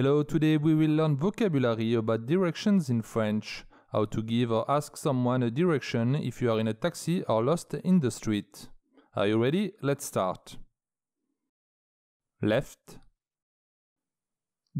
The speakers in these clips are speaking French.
Hello, today we will learn vocabulary about directions in French, how to give or ask someone a direction if you are in a taxi or lost in the street. Are you ready? Let's start. Left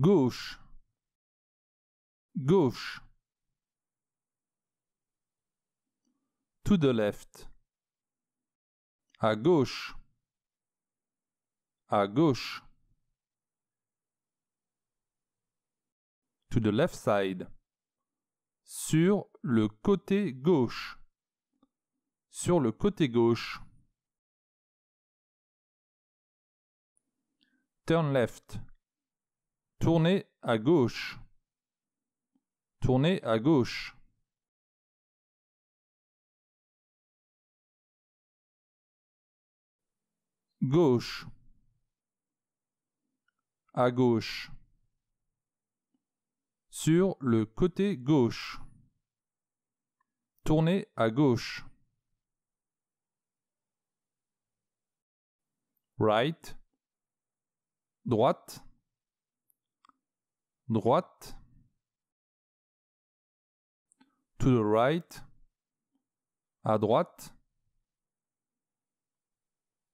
Gauche Gauche To the left À gauche À gauche to the left side. Sur le côté gauche. Sur le côté gauche. Turn left. Tournez à gauche. Tournez à gauche. Gauche. À gauche sur le côté gauche. Tournez à gauche. Right. Droite. Droite. To the right. À droite.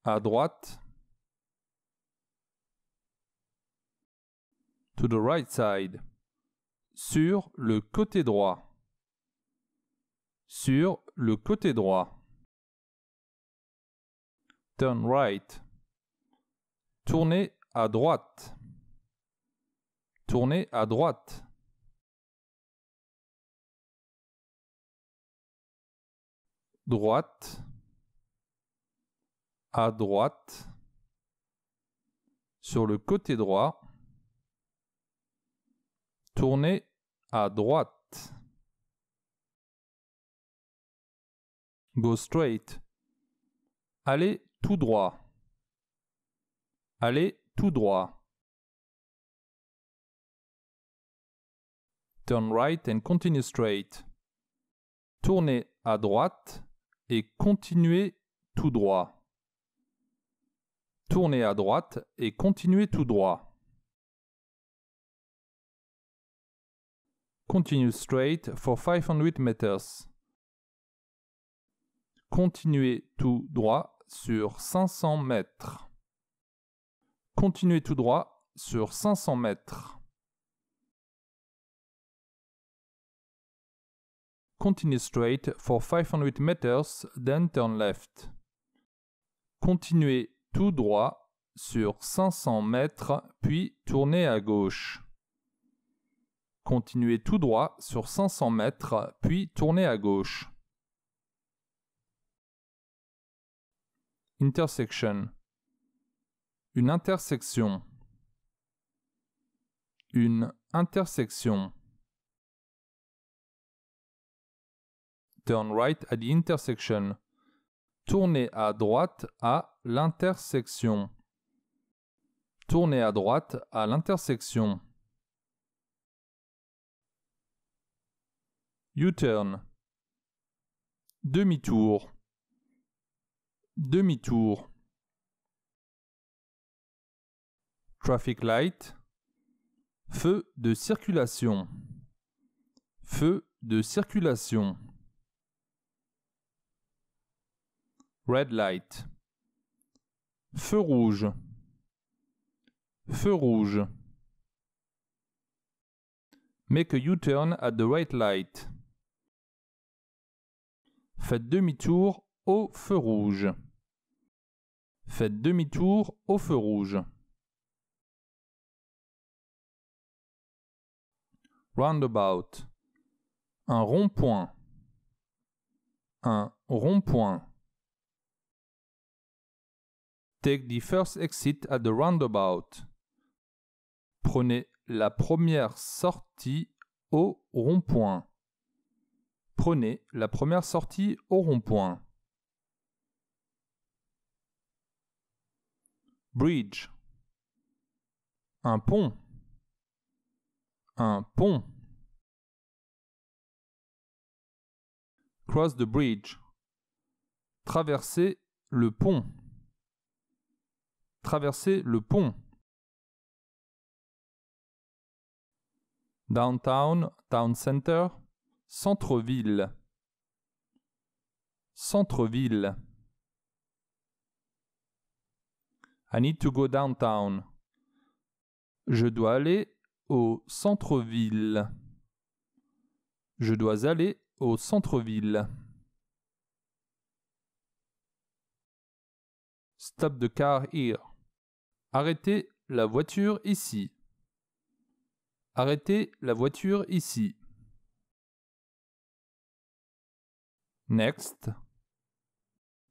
À droite. To the right side sur le côté droit, sur le côté droit. Turn right. Tournez à droite. Tournez à droite. Droite. À droite. Sur le côté droit. Tournez à droite. Go straight. Allez tout droit. Allez tout droit. Turn right and continue straight. Tournez à droite et continuez tout droit. Tournez à droite et continuez tout droit. Continue straight for 500 meters. Continuez tout droit sur 500 mètres. Continuez tout droit sur 500 mètres. Continue straight for 500 meters, then turn left. Continuez tout droit sur 500 mètres, puis tournez à gauche. Continuez tout droit sur 500 mètres, puis tournez à gauche. Intersection. Une intersection. Une intersection. Turn right at the intersection. Tournez à droite à l'intersection. Tournez à droite à l'intersection. U-turn. Demi-tour. Demi-tour. Traffic light. Feu de circulation. Feu de circulation. Red light. Feu rouge. Feu rouge. Make a U-turn at the right light. Faites demi-tour au feu rouge. Faites demi-tour au feu rouge. Roundabout. Un rond-point. Un rond-point. Take the first exit at the roundabout. Prenez la première sortie au rond-point. Prenez la première sortie au rond-point. Bridge. Un pont. Un pont. Cross the bridge. Traverser le pont. Traverser le pont. Downtown, town center. Centre-ville. Centre-ville. I need to go downtown. Je dois aller au centre-ville. Je dois aller au centre-ville. Stop the car here. Arrêtez la voiture ici. Arrêtez la voiture ici. Next.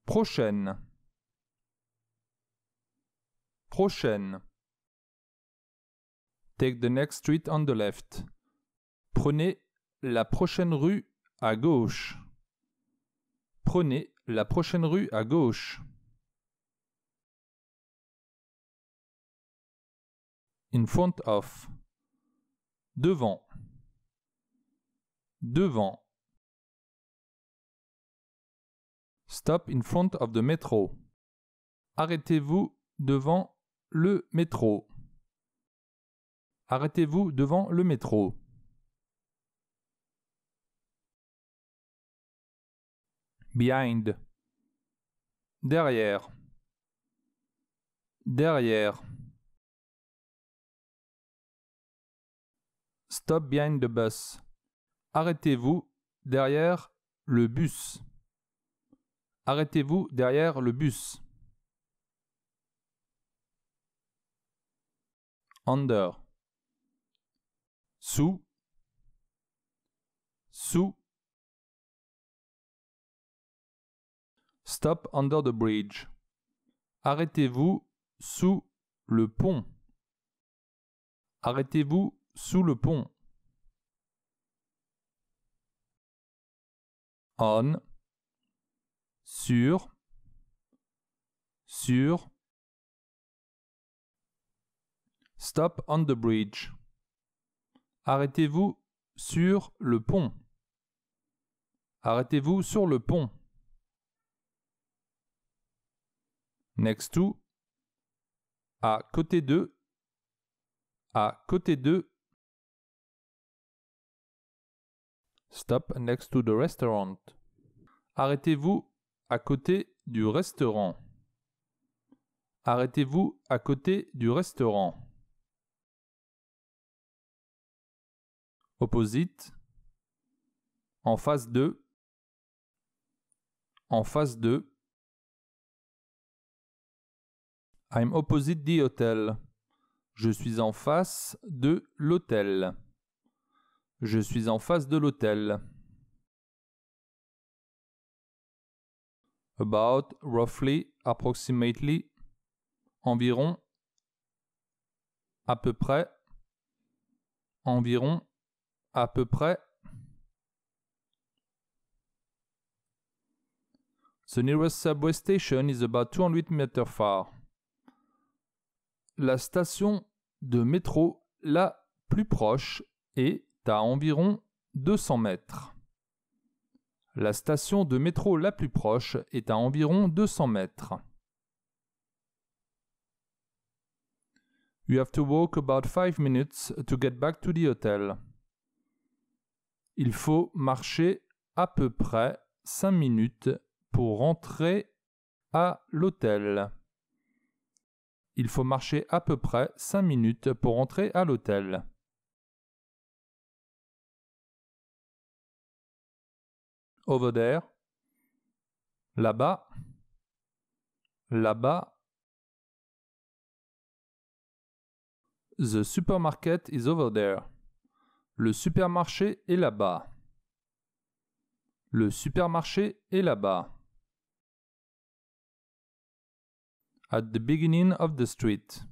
Prochaine. Prochaine. Take the next street on the left. Prenez la prochaine rue à gauche. Prenez la prochaine rue à gauche. In front of. Devant. Devant. Stop in front of the metro. Arrêtez-vous devant le métro. Arrêtez-vous devant le métro. Behind. Derrière. Derrière. Stop behind the bus. Arrêtez-vous derrière le bus. Arrêtez-vous derrière le bus. Under. Sous. Sous. Stop under the bridge. Arrêtez-vous sous le pont. Arrêtez-vous sous le pont. On sur, sur, stop on the bridge. Arrêtez-vous sur le pont. Arrêtez-vous sur le pont. Next to, à côté de, à côté de. Stop next to the restaurant. Arrêtez-vous à côté du restaurant. Arrêtez-vous à côté du restaurant. Opposite. En face de. En face de. I'm opposite the hotel. Je suis en face de l'hôtel. Je suis en face de l'hôtel. about, roughly, approximately, environ, à peu près, environ, à peu près. The nearest subway station is about 208 meters far. La station de métro la plus proche est à environ 200 mètres. La station de métro la plus proche est à environ 200 mètres. You have to walk about 5 minutes to get back to the hotel. Il faut marcher à peu près 5 minutes pour rentrer à l'hôtel. Il faut marcher à peu près 5 minutes pour rentrer à l'hôtel. over there, là-bas, là-bas. The supermarket is over there. Le supermarché est là-bas. Le supermarché est là-bas. At the beginning of the street.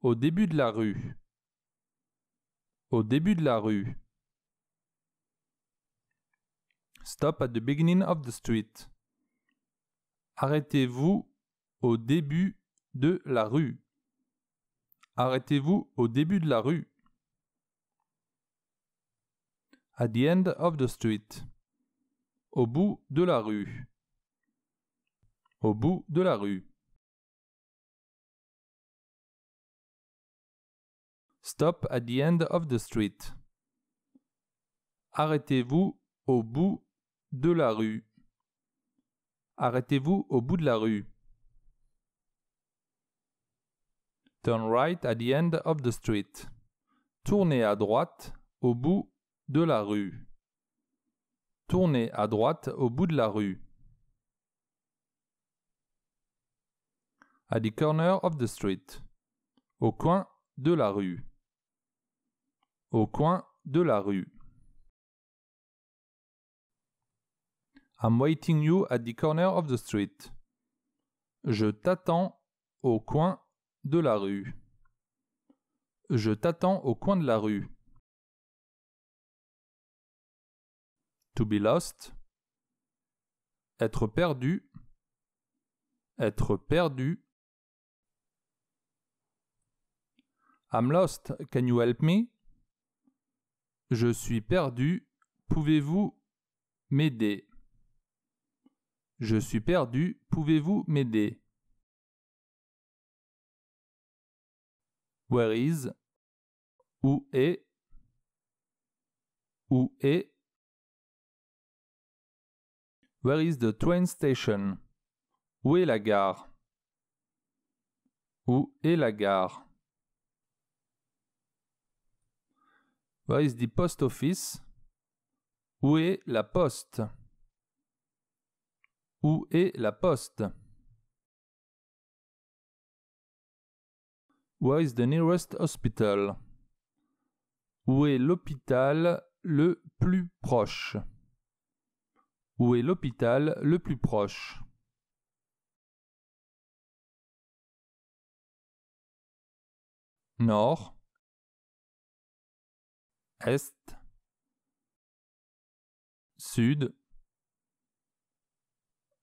Au début de la rue. Au début de la rue. Stop at the beginning of the street. Arrêtez-vous au début de la rue. Arrêtez-vous au début de la rue. At the end of the street. Au bout de la rue. Au bout de la rue. Stop at the end of the street. Arrêtez-vous au bout de la rue. Arrêtez-vous au bout de la rue. Turn right at the end of the street. Tournez à droite au bout de la rue. Tournez à droite au bout de la rue. At the corner of the street. Au coin de la rue. Au coin de la rue. I'm waiting you at the corner of the street. Je t'attends au coin de la rue. Je t'attends au coin de la rue. To be lost. Être perdu. Être perdu. I'm lost. Can you help me? Je suis perdu. Pouvez-vous m'aider? Je suis perdu, pouvez-vous m'aider Where is Où est Où est Where is the train station Où est la gare Où est la gare Where is the post office Où est la poste où est la poste? Where is the nearest hospital? Où est l'hôpital le plus proche? Où est l'hôpital le plus proche? Nord, Est, Sud,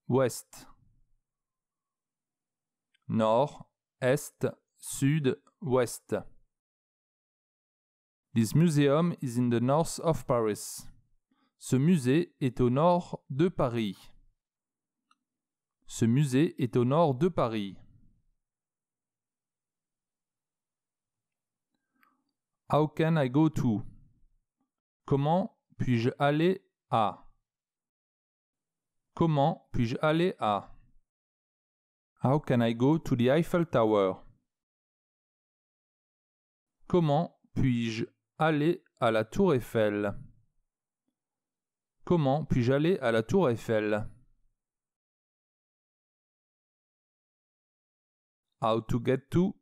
ouest, nord, est, sud, Ouest This museum is in the north of Paris. Ce musée est au nord de Paris. Ce musée est au nord de Paris. How can I go to? Comment puis-je aller à? Comment puis-je aller à How can I go to the Eiffel Tower Comment puis-je aller à la Tour Eiffel Comment puis-je aller à la Tour Eiffel How to get to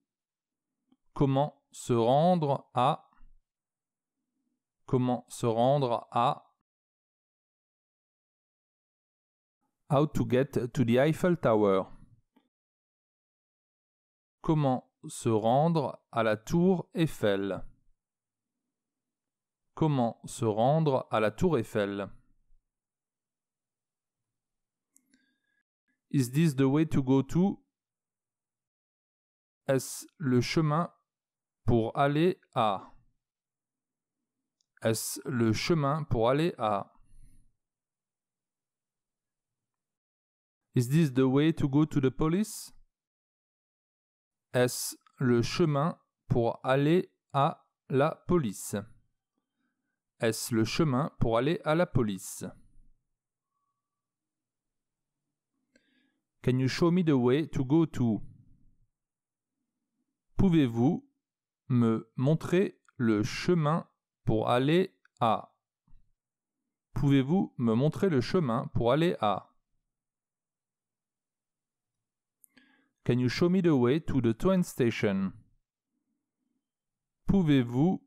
Comment se rendre à Comment se rendre à How to get to the Eiffel Tower. Comment se rendre à la tour Eiffel Comment se rendre à la tour Eiffel Is this the way to go to Est-ce le chemin pour aller à Est-ce le chemin pour aller à Is this the way to go to the police? Est-ce le chemin pour aller à la police? Est-ce le chemin pour aller à la police? Can you show me the way to go to? Pouvez-vous me montrer le chemin pour aller à? Pouvez-vous me montrer le chemin pour aller à? Can you show me the way to the train station? Pouvez-vous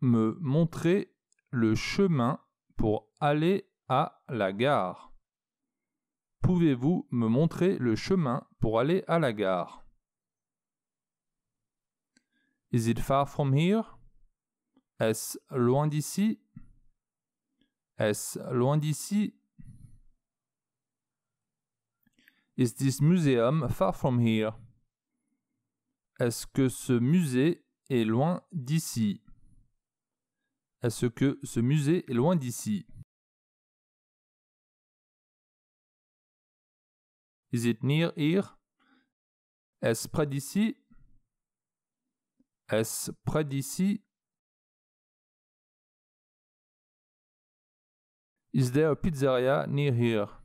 me montrer le chemin pour aller à la gare? Pouvez-vous me montrer le chemin pour aller à la gare? Is it far from here? Est-ce loin d'ici? Est-ce loin d'ici? Is this museum far from here? Est-ce que ce musée est loin d'ici? Est-ce que ce musée est loin d'ici? Is it near here? Est-ce près d'ici? Est-ce près d'ici? Is there a pizzeria near here?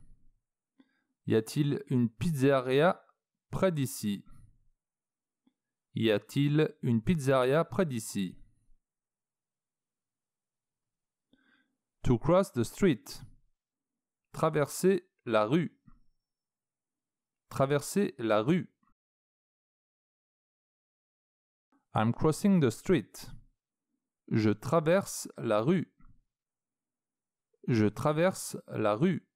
Y a-t-il une pizzeria près d'ici Y a-t-il une pizzeria près d'ici To cross the street. Traverser la rue. Traverser la rue. I'm crossing the street. Je traverse la rue. Je traverse la rue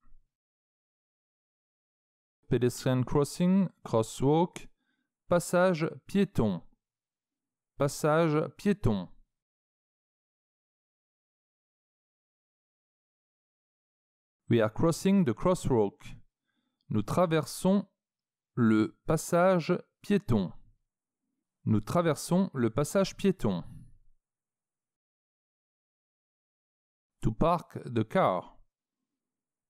pedestrian crossing, crosswalk, passage piéton, passage piéton. We are crossing the crosswalk. Nous traversons le passage piéton. Nous traversons le passage piéton. To park the car.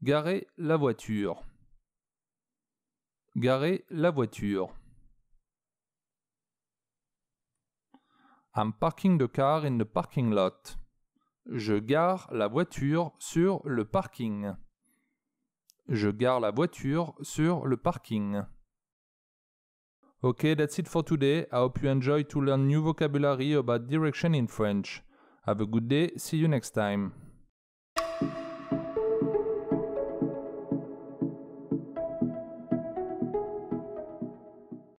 Garer la voiture. Garer la voiture. I'm parking the car in the parking lot. Je gare la voiture sur le parking. Je gare la voiture sur le parking. Okay, that's it for today. I hope you enjoy to learn new vocabulary about direction in French. Have a good day. See you next time.